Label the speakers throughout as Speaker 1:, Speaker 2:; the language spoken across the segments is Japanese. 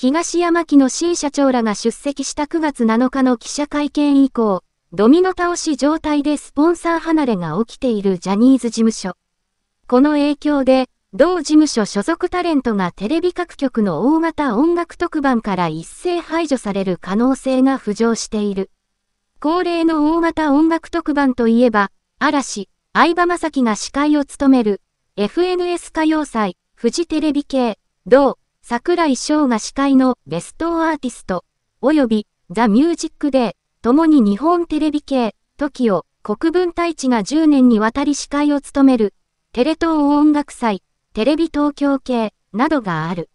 Speaker 1: 東山木の C 社長らが出席した9月7日の記者会見以降、ドミノ倒し状態でスポンサー離れが起きているジャニーズ事務所。この影響で、同事務所所属タレントがテレビ各局の大型音楽特番から一斉排除される可能性が浮上している。恒例の大型音楽特番といえば、嵐、相葉雅紀が司会を務める、FNS 歌謡祭、フジテレビ系、同、桜井翔が司会のベストアーティスト、及びザ・ミュージックデー、共に日本テレビ系、TOKIO、国分太一が10年にわたり司会を務める、テレ東音楽祭、テレビ東京系、などがある。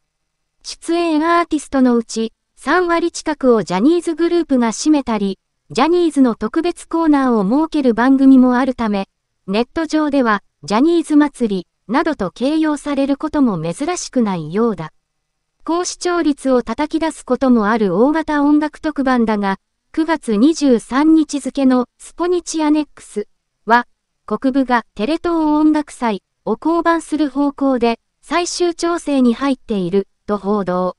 Speaker 1: 出演アーティストのうち、3割近くをジャニーズグループが占めたり、ジャニーズの特別コーナーを設ける番組もあるため、ネット上では、ジャニーズ祭り、などと形容されることも珍しくないようだ。高視聴率を叩き出すこともある大型音楽特番だが、9月23日付のスポニチアネックスは、国部がテレ東音楽祭を降板する方向で最終調整に入っていると報道。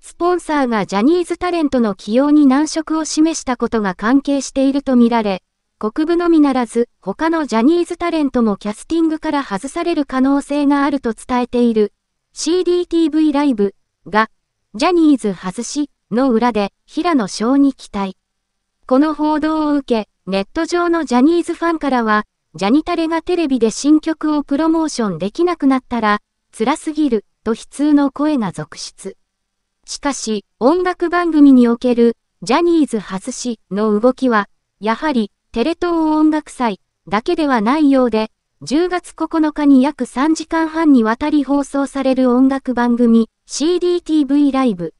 Speaker 1: スポンサーがジャニーズタレントの起用に難色を示したことが関係しているとみられ、国部のみならず他のジャニーズタレントもキャスティングから外される可能性があると伝えている。CDTV ライブが、ジャニーズ外しの裏で平野翔に期待。この報道を受け、ネット上のジャニーズファンからは、ジャニタレがテレビで新曲をプロモーションできなくなったら、辛すぎる、と悲痛の声が続出。しかし、音楽番組における、ジャニーズ外しの動きは、やはり、テレ東音楽祭だけではないようで、10月9日に約3時間半にわたり放送される音楽番組 CDTV ライブ、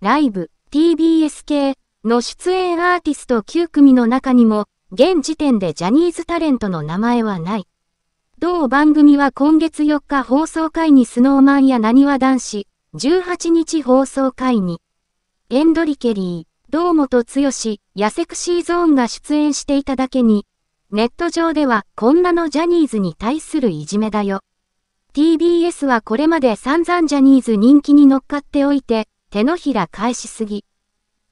Speaker 1: ライブ TBS 系の出演アーティスト9組の中にも、現時点でジャニーズタレントの名前はない。同番組は今月4日放送会にスノーマンやなにわ男子、18日放送会に、エンドリケリー、堂本剛、やセクシーゾーンが出演していただけに、ネット上ではこんなのジャニーズに対するいじめだよ。TBS はこれまで散々ジャニーズ人気に乗っかっておいて、手のひら返しすぎ。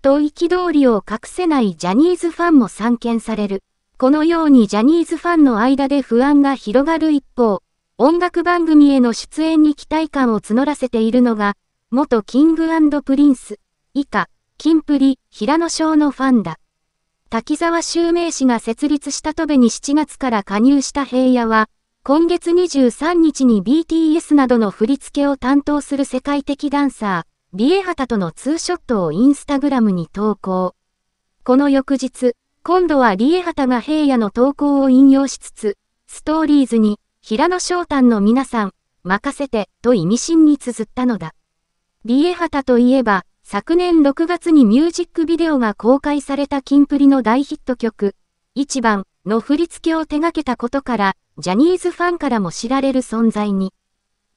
Speaker 1: と憤りを隠せないジャニーズファンも散見される。このようにジャニーズファンの間で不安が広がる一方、音楽番組への出演に期待感を募らせているのが、元キングプリンス、以下、キンプリ、平野翔のファンだ。滝沢襲明氏が設立した戸部に7月から加入した平野は、今月23日に BTS などの振り付けを担当する世界的ダンサー、ビエハタとのツーショットをインスタグラムに投稿。この翌日、今度はリエハタが平野の投稿を引用しつつ、ストーリーズに、平野翔太の皆さん、任せて、と意味深に綴ったのだ。リエハタといえば、昨年6月にミュージックビデオが公開されたキンプリの大ヒット曲、一番の振り付けを手掛けたことから、ジャニーズファンからも知られる存在に。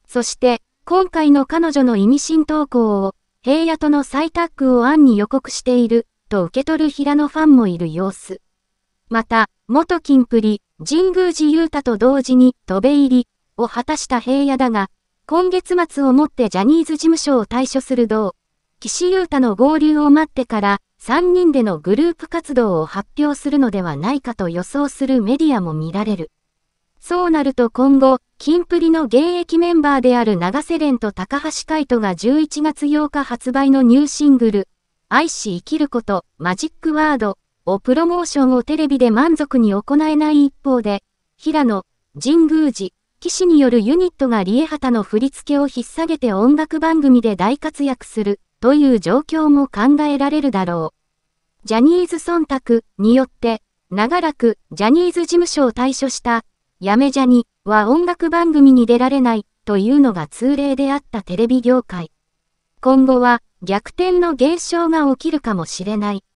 Speaker 1: そして、今回の彼女の意味深投稿を、平野との再タッグを暗に予告している、と受け取る平野ファンもいる様子。また、元キンプリ、神宮寺勇太と同時に、渡べ入り、を果たした平野だが、今月末をもってジャニーズ事務所を退所するう、岸優太の合流を待ってから3人でのグループ活動を発表するのではないかと予想するメディアも見られる。そうなると今後、キンプリの現役メンバーである長瀬廉と高橋海人が11月8日発売のニューシングル、愛し生きること、マジックワードをプロモーションをテレビで満足に行えない一方で、平野、神宮寺、騎士によるユニットがリエハタの振り付けを引っ提げて音楽番組で大活躍する。という状況も考えられるだろう。ジャニーズ忖度によって、長らくジャニーズ事務所を退所した、やめジャニは音楽番組に出られないというのが通例であったテレビ業界。今後は逆転の現象が起きるかもしれない。